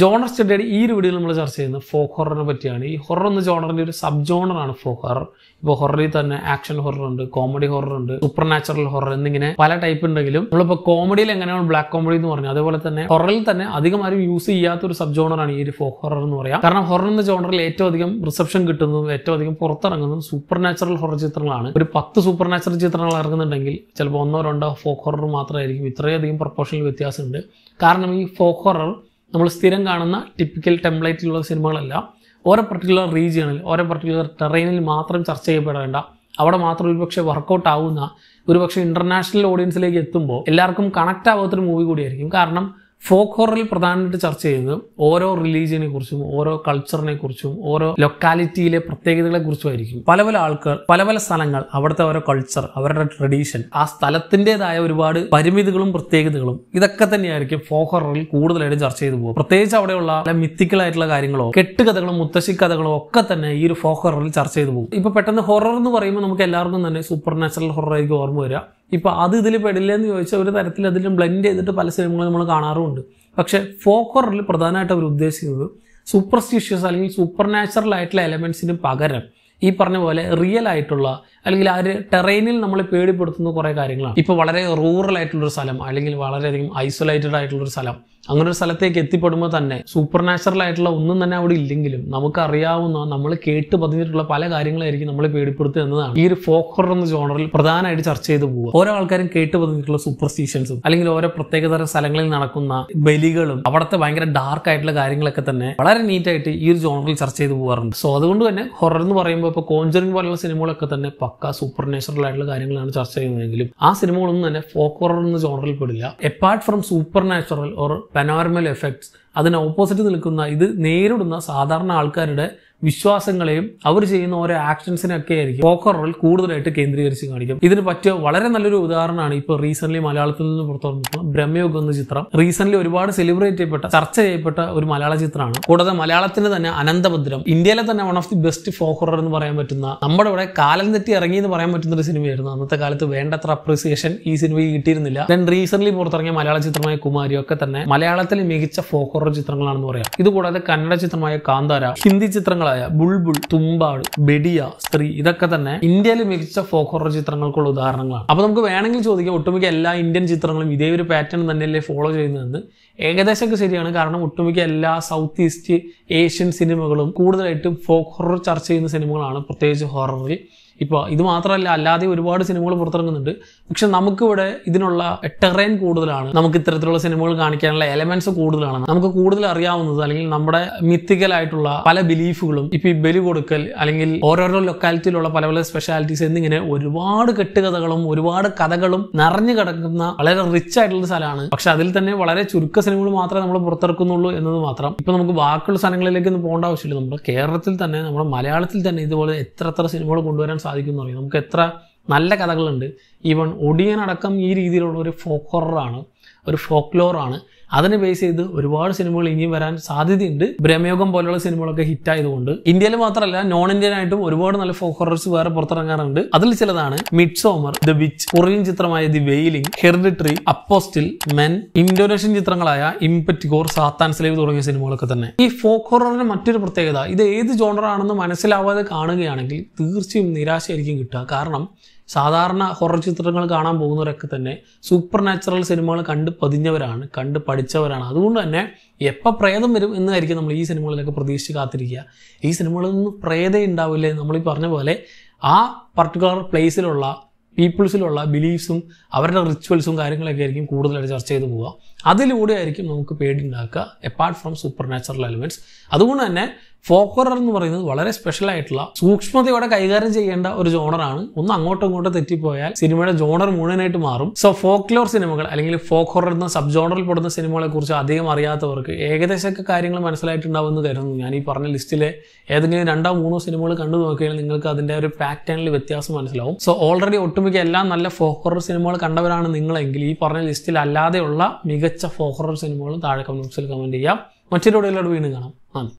genre സ്റ്റഡിയുടെ ഈ ഒരു വീഡിയോയിൽ നമ്മൾ ചർച്ച ചെയ്യുന്നത് ഫോക്ക് ഹൊറിനെ പറ്റിയാണ് ഈ ഹൊറർ എന്ന ജോണറിന്റെ ഒരു സബ് ജോണറാണ് ഫോക്ക് ഹൊറർ ഇപ്പോൾ ഹൊററിൽ തന്നെ ആക്ഷൻ ഹൊറർ ഉണ്ട് കോമഡി ഹൊറർ ഉണ്ട് സൂപ്പർ നാച്ചുറൽ ഹൊറർ എന്നിങ്ങനെ പല ടൈപ്പ് ഉണ്ടെങ്കിലും നമ്മളിപ്പോൾ കോമഡിയിൽ എങ്ങനെയാണ് ബ്ലാക്ക് കോമഡി എന്ന് പറഞ്ഞു അതേപോലെ തന്നെ ഹൊററിൽ തന്നെ അധികം ആരും യൂസ് ചെയ്യാത്ത ഒരു സബ് ജോണറാണ് ഈ ഒരു ഫോക്ക് ഹൊറർ എന്ന് പറയാം കാരണം ഹൊറർ എന്ന ജോണറിൽ ഏറ്റവും അധികം റിസപ്ഷൻ കിട്ടുന്നതും ഏറ്റവും അധികം പുറത്തിറങ്ങുന്നതും സൂപ്പർ നാച്ചുറൽ ഹൊറർ ചിത്രങ്ങളാണ് ഒരു പത്ത് സൂപ്പർ നാച്ചുറൽ ചിത്രങ്ങൾ ഇറങ്ങുന്നുണ്ടെങ്കിൽ ചിലപ്പോൾ ഒന്നോ രണ്ടോ ഫോക്ക് ഹൊറർ മാത്രമായിരിക്കും ഇത്രയധികം പ്രൊപ്പോഷണൽ വ്യത്യാസമുണ്ട് കാരണം ഈ ഫോക്ക് ഹൊറർ നമ്മൾ സ്ഥിരം കാണുന്ന ടിപ്പിക്കൽ ടെംപ്ലേറ്റിലുള്ള സിനിമകളല്ല ഓരോ പർട്ടിക്കുലർ റീജിയണിൽ ഓരോ പർട്ടിക്കുലർ ടെറൈനിൽ മാത്രം ചർച്ച ചെയ്യപ്പെടേണ്ട അവിടെ മാത്രം ഒരുപക്ഷെ വർക്കൗട്ട് ആവുന്ന ഒരുപക്ഷെ ഇൻ്റർനാഷണൽ ഓഡിയൻസിലേക്ക് എത്തുമ്പോൾ എല്ലാവർക്കും കണക്റ്റ് ആവാത്തൊരു മൂവി കൂടിയായിരിക്കും കാരണം ഫോക്ക് പ്രധാനമായിട്ട് ചർച്ച ചെയ്യുന്നത് ഓരോ റിലീജിയനെ കുറിച്ചും ഓരോ കൾച്ചറിനെ കുറിച്ചും ഓരോ ലൊക്കാലിറ്റിയിലെ പ്രത്യേകതകളെ കുറിച്ചുമായിരിക്കും പല പല ആൾക്കാർ പല പല സ്ഥലങ്ങൾ അവിടുത്തെ ഓരോ കൾച്ചർ അവരുടെ ട്രഡീഷൻ ആ സ്ഥലത്തിൻ്റെതായ ഒരുപാട് പരിമിതികളും പ്രത്യേകതകളും ഇതൊക്കെ തന്നെയായിരിക്കും ഫോക്ക് കൂടുതലായിട്ട് ചർച്ച ചെയ്തു പോകും പ്രത്യേകിച്ച് അവിടെയുള്ള പല മിത്തിക്കലായിട്ടുള്ള കാര്യങ്ങളോ കെട്ടുകഥകളോ മുത്തശ്ശി കഥകളോ ഒക്കെ തന്നെ ഈ ഒരു ഫോക്ക് ചർച്ച ചെയ്തു പോകും ഇപ്പൊ പെട്ടെന്ന് ഹൊറർ എന്ന് പറയുമ്പോൾ നമുക്ക് എല്ലാവർക്കും തന്നെ സൂപ്പർ നാച്ചുറൽ ഹൊററായിരിക്കും ഓർമ്മ വരിക ഇപ്പോൾ അത് ഇതിൽ പെടില്ല എന്ന് ചോദിച്ചാൽ ഒരു തരത്തിൽ അതിൽ ബ്ലെൻഡ് ചെയ്തിട്ട് പല സിനിമകളും നമ്മൾ കാണാറുമുണ്ട് പക്ഷേ ഫോക്കോറിൽ പ്രധാനമായിട്ട് അവർ ഉദ്ദേശിക്കുന്നത് സൂപ്പർസ്റ്റിഷ്യസ് അല്ലെങ്കിൽ സൂപ്പർ നാച്ചുറൽ ആയിട്ടുള്ള എലമെന്റ്സിന് പകരം ഈ പറഞ്ഞ പോലെ റിയൽ ആയിട്ടുള്ള അല്ലെങ്കിൽ ആ ഒരു ടെറൈനിൽ നമ്മൾ പേടിപ്പെടുത്തുന്ന കുറേ കാര്യങ്ങളാണ് ഇപ്പോൾ വളരെ റൂറൽ ആയിട്ടുള്ളൊരു സ്ഥലം അല്ലെങ്കിൽ വളരെയധികം ഐസൊലേറ്റഡ് ആയിട്ടുള്ളൊരു സ്ഥലം അങ്ങനെ ഒരു സ്ഥലത്തേക്ക് എത്തിപ്പെടുമ്പോൾ തന്നെ സൂപ്പർ നാച്ചുറൽ ആയിട്ടുള്ള ഒന്നും തന്നെ അവിടെ ഇല്ലെങ്കിലും നമുക്കറിയാവുന്ന നമ്മൾ കേട്ട് പതിഞ്ഞിട്ടുള്ള പല കാര്യങ്ങളായിരിക്കും നമ്മളെ പേടിപ്പെടുത്തുക എന്നതാണ് ഈ ഒരു ഫോക്ക് എന്ന ജോണറിൽ പ്രധാനമായിട്ട് ചർച്ച ചെയ്തു പോകുക ഓരോ ആൾക്കാരും കേട്ട് പതിഞ്ഞിട്ടുള്ള സൂപ്പർസ്റ്റീഷൻസും അല്ലെങ്കിൽ ഓരോ പ്രത്യേകതരം സ്ഥലങ്ങളിൽ നടക്കുന്ന ബലികളും അവിടുത്തെ ഭയങ്കര ഡാർക്ക് ആയിട്ടുള്ള കാര്യങ്ങളൊക്കെ തന്നെ വളരെ നീറ്റായിട്ട് ഈ ഒരു ജോണറിൽ ചർച്ച ചെയ്തു പോകാറുണ്ട് സോ അതുകൊണ്ട് തന്നെ ഹൊറർ എന്ന് പറയുമ്പോൾ ഇപ്പോൾ കോഞ്ചറിങ് പോലുള്ള സിനിമകളൊക്കെ തന്നെ പക്ക സൂപ്പർ നാച്ചുറൽ ആയിട്ടുള്ള കാര്യങ്ങളാണ് ചർച്ച ചെയ്യുന്നതെങ്കിലും ആ സിനിമകളൊന്നും തന്നെ ഫോക്ക് എന്ന ജോണറിൽ പെടില്ല apart from supernatural or paranormal effects അതിന് ഓപ്പോസിറ്റ് നിൽക്കുന്ന ഇത് നേരിടുന്ന സാധാരണ ആൾക്കാരുടെ വിശ്വാസങ്ങളെയും അവർ ചെയ്യുന്ന ഓരോ ആക്ഷൻസിനൊക്കെ ആയിരിക്കും പോക്കറിൽ കൂടുതലായിട്ട് കേന്ദ്രീകരിച്ച് കാണിക്കും ഇതിന് പറ്റിയ വളരെ നല്ലൊരു ഉദാഹരണമാണ് ഇപ്പൊ റീസെന്റ് മലയാളത്തിൽ നിന്ന് പുറത്തുവന്നിട്ടുള്ള ബ്രഹ്മയോഗം എന്ന ചിത്രം റീസെന്റ് ഒരുപാട് സെലിബ്രേറ്റ് ചെയ്യപ്പെട്ട ചർച്ച ചെയ്യപ്പെട്ട ഒരു മലയാള ചിത്രമാണ് കൂടാതെ മലയാളത്തിന് തന്നെ അനന്തഭദ്രം ഇന്ത്യയിലെ തന്നെ one of the best folk എന്ന് പറയാൻ പറ്റുന്ന നമ്മുടെ ഇവിടെ കാലം തെറ്റി ഇറങ്ങി എന്ന് പറയാൻ പറ്റുന്ന ഒരു സിനിമയായിരുന്നു അന്നത്തെ കാലത്ത് വേണ്ടത്ര അപ്രീസിയേഷൻ ഈ സിനിമയ്ക്ക് കിട്ടിയിരുന്നില്ല ദെൻ റീസെന്റ് പുറത്തിറങ്ങിയ മലയാള ചിത്രമായ കുമാരിയൊക്കെ തന്നെ മലയാളത്തിലെ മികച്ച ഫോക്ക് ചിത്രങ്ങളാണെന്ന് പറയാം ഇതുകൂടാതെ കന്നഡ ചിത്രമായ കാന്താര ഹിന്ദി ചിത്രങ്ങൾ ചിത്രങ്ങളായ ബുൾബുൾ തുമ്പാൾ ബെഡിയ സ്ത്രീ ഇതൊക്കെ തന്നെ ഇന്ത്യയിൽ മികച്ച ഫോക്ക് ഹൊറർ ചിത്രങ്ങൾക്കുള്ള ഉദാഹരണങ്ങളാണ് അപ്പോൾ നമുക്ക് വേണമെങ്കിൽ ചോദിക്കാം ഒട്ടുമിക്ക എല്ലാ ഇന്ത്യൻ ചിത്രങ്ങളും ഇതേ ഒരു പാറ്റേൺ തന്നെയല്ലേ ഫോളോ ചെയ്യുന്നതെന്ന് ഏകദേശം ശരിയാണ് കാരണം ഒട്ടുമിക്ക എല്ലാ സൗത്ത് ഈസ്റ്റ് ഏഷ്യൻ സിനിമകളും കൂടുതലായിട്ടും ഫോക്ക് ഹൊറർ ചർച്ച ചെയ്യുന്ന സിനിമകളാണ് പ്രത്യേകിച്ച് ഹോററിൽ ഇപ്പോൾ ഇത് മാത്രമല്ല അല്ലാതെ ഒരുപാട് സിനിമകൾ പുറത്തിറങ്ങുന്നുണ്ട് പക്ഷെ നമുക്കിവിടെ ഇതിനുള്ള ടെറൈൻ കൂടുതലാണ് നമുക്ക് ഇത്തരത്തിലുള്ള സിനിമകൾ കാണിക്കാനുള്ള എലമെന്റ്സ് കൂടുതലാണ് നമുക്ക് കൂടുതൽ അറിയാവുന്നത് അല്ലെങ്കിൽ നമ്മുടെ മിത്തിക്കലായിട്ടുള്ള പല ബിലീഫുകളും ഇപ്പൊ ഈ ബലി കൊടുക്കൽ അല്ലെങ്കിൽ ഓരോരോ ലൊക്കാലിറ്റിയിലുള്ള പല പല സ്പെഷ്യാലിറ്റീസ് എന്നിങ്ങനെ ഒരുപാട് കെട്ടുകഥകളും ഒരുപാട് കഥകളും നിറഞ്ഞു കിടക്കുന്ന വളരെ റിച്ച് ആയിട്ടുള്ള സ്ഥലമാണ് പക്ഷെ അതിൽ തന്നെ വളരെ ചുരുക്ക സിനിമകൾ മാത്രമേ നമ്മൾ പുറത്തിറക്കുന്നുള്ളൂ എന്നത് മാത്രം ഇപ്പൊ നമുക്ക് ബാക്കിയുള്ള സ്ഥലങ്ങളിലേക്ക് ഒന്നും പോകേണ്ട ആവശ്യമില്ല നമ്മുടെ കേരളത്തിൽ തന്നെ നമ്മുടെ മലയാളത്തിൽ തന്നെ ഇതുപോലെ എത്ര എത്ര സിനിമകൾ കൊണ്ടുവരാൻ സാധിക്കും എന്ന് പറയും നമുക്ക് എത്ര നല്ല കഥകളുണ്ട് ഈവൺ ഒടിയനടക്കം ഈ രീതിയിലുള്ള ഒരു ഫോക്കോറാണ് ഒരു ഫോക്ലോറാണ് അതിനെ ബേസ് ചെയ്ത് ഒരുപാട് സിനിമകൾ ഇനിയും വരാൻ സാധ്യതയുണ്ട് ബ്രഹ്മയോഗം പോലുള്ള സിനിമകളൊക്കെ ഹിറ്റ് ആയതുകൊണ്ട് ഇന്ത്യയിൽ മാത്രമല്ല നോൺ ഇന്ത്യൻ ആയിട്ടും ഒരുപാട് നല്ല ഹൊറർസ് വേറെ പുറത്തിറങ്ങാറുണ്ട് അതിൽ ചിലതാണ് Midsommar the witch Korean ചിത്രമായ the wailing hereditary Apostle Men Indonesian ചിത്രങ്ങളായ ഇംപറ്റിഗോർ സാത്താൻ സ്ലേവ് തുടങ്ങിയ സിനിമകളൊക്കെ തന്നെ ഈ ഫോക്ക് മറ്റൊരു പ്രത്യേകത ഇത് ഏത് ജോണറാണെന്ന് മനസ്സിലാവാതെ കാണുകയാണെങ്കിൽ തീർച്ചയായും നിരാശയായിരിക്കും കിട്ടുക കാരണം സാധാരണ ഹൊറർ ചിത്രങ്ങൾ കാണാൻ പോകുന്നവരൊക്കെ തന്നെ സൂപ്പർ നാച്ചുറൽ സിനിമകൾ കണ്ട് പതിഞ്ഞവരാണ് കണ്ട് പഠിച്ചവരാണ് അതുകൊണ്ട് തന്നെ എപ്പോൾ പ്രേതം വരും എന്നായിരിക്കും നമ്മൾ ഈ സിനിമകളിലൊക്കെ പ്രതീക്ഷിച്ച് കാത്തിരിക്കുക ഈ സിനിമകളിലൊന്നും പ്രേതം ഉണ്ടാവില്ലേ നമ്മൾ ഈ പറഞ്ഞ പോലെ ആ പർട്ടിക്കുലർ പ്ലേസിലുള്ള പീപ്പിൾസിലുള്ള ബിലീഫ്സും അവരുടെ റിച്വൽസും കാര്യങ്ങളൊക്കെ ആയിരിക്കും കൂടുതലായിട്ട് ചർച്ച ചെയ്ത് പോവുക അതിലൂടെ ആയിരിക്കും നമുക്ക് പേടി ഉണ്ടാക്കുക apart from supernatural elements അതുകൊണ്ട് തന്നെ ഫോക്കറർ എന്ന് പറയുന്നത് വളരെ സ്പെഷ്യൽ ആയിട്ടുള്ള സൂക്ഷ്മതയോടെ കൈകാര്യം ചെയ്യേണ്ട ഒരു ജോണറാണ് ഒന്ന് അങ്ങോട്ടും ഇങ്ങോട്ടും തെറ്റിപ്പോയാൽ സിനിമയുടെ ജോണർ മുഴുവനായിട്ട് മാറും സോ ഫോക്ലോർ സിനിമകൾ അല്ലെങ്കിൽ ഫോക്ക് എന്ന സബ് ജോണറിൽ പെടുന്ന സിനിമകളെ കുറിച്ച് അധികം അറിയാത്തവർക്ക് ഏകദേശമൊക്കെ കാര്യങ്ങൾ മനസ്സിലായിട്ടുണ്ടാവുമെന്ന് കരുതുന്നു ഞാൻ ഈ പറഞ്ഞ ലിസ്റ്റിലെ ഏതെങ്കിലും രണ്ടോ മൂന്നോ സിനിമകൾ കണ്ടു നോക്കിയാൽ നിങ്ങൾക്ക് അതിന്റെ ഒരു പാറ്റേണിൽ വ്യത്യാസം മനസ്സിലാവും സോ ഓൾറെഡി ഒട്ടുമിക്ക എല്ലാ നല്ല ഫോക്ക് സിനിമകൾ കണ്ടവരാണ് നിങ്ങളെങ്കിൽ ഈ പറഞ്ഞ ലിസ്റ്റിൽ അല്ലാതെയുള്ള മികച്ച ഫോക്ക് സിനിമകൾ സിനിമകളും താഴെ കമന്റ് ബോക്സിൽ കമന്റ് ചെയ്യാം മറ്റൊരു വീണ്ടും കാണാം നന്ദി